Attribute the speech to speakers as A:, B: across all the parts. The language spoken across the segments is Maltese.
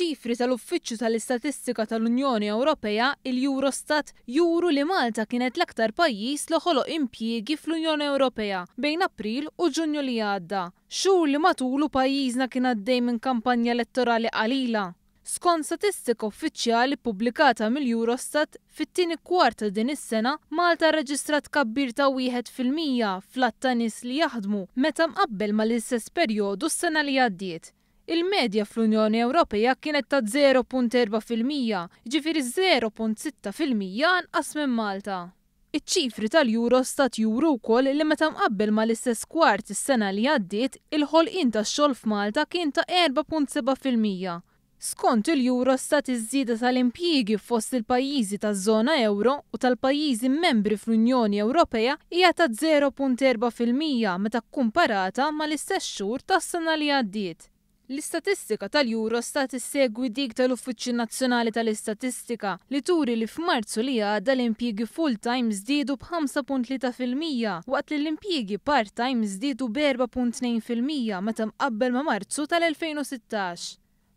A: ċifri tal-Uffiċċju tal-Istatistika tal-Unjoni Ewropea, il-Eurostat, juru li Malta kienet l-aktar pajjiż li ħoloq impjiegi fl-Unjoni Ewropea bejn April u Ġunju li għadda. Xhur li matulu pajjiżna kien għaddej minn kampanja elettorali qalila. Skont statistika uffiċjali pubblikata mill-Eurostat, fit-tieni kwarta din is-sena, Malta reġistrat kabbir ta' wieħed fil-mija fl-attanis li jaħdmu meta mqabbel mal-istess perjodu s-sena li għaddiet. Il-medja fl-Unjoni Ewropea kienet ta' 0.4%, ġifiri 0.6% anqas minn Malta. Iċ-ċifri tal-Eurostat juru wkoll li meta mqabbel ma l-istess kwart is-sena li għaddiet, il-ħolqien tax-xogħol f'Malta kien ta' 4.7%. Skont il-Eurostat iż-żieda tal-impjiegi fost il-pajjiżi taż-żona euro u tal-pajjiżi membri fl-Unjoni Ewropea hija ta' 0.4% meta kkumparata mal istess xhur tas-sena li għaddiet. L-istatistika tal-Eurostat issegwi dik tal-Uffiċċju Nazzjonali tal-Istatistika li turi li f'Marzu li għadha l-impjiegi full-time żdiedu b'5.3% waqt li l-impjiegi part-time żdiedu b'4.2% meta mqabbel ma' Marzu tal-2016.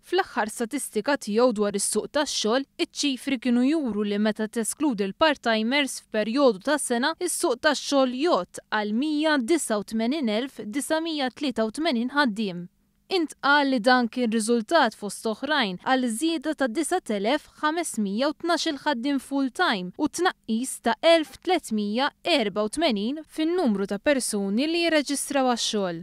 A: Fl-aħħar statistika tiegħu dwar is-suq tax-xogħol, iċ-ċifri kienu juru li meta teskludi l-part-timers f'perjodu ta' sena, is-suq tax-xogħol jgħod għal 189,983 ħaddiem intqal li dan kien riżultat fost oħrajn għal żieda ta' 9512 ħaddim full-time u tnaqqis ta' 1384 fin-numru ta' persuni li jirreġistraw għax-xogħol.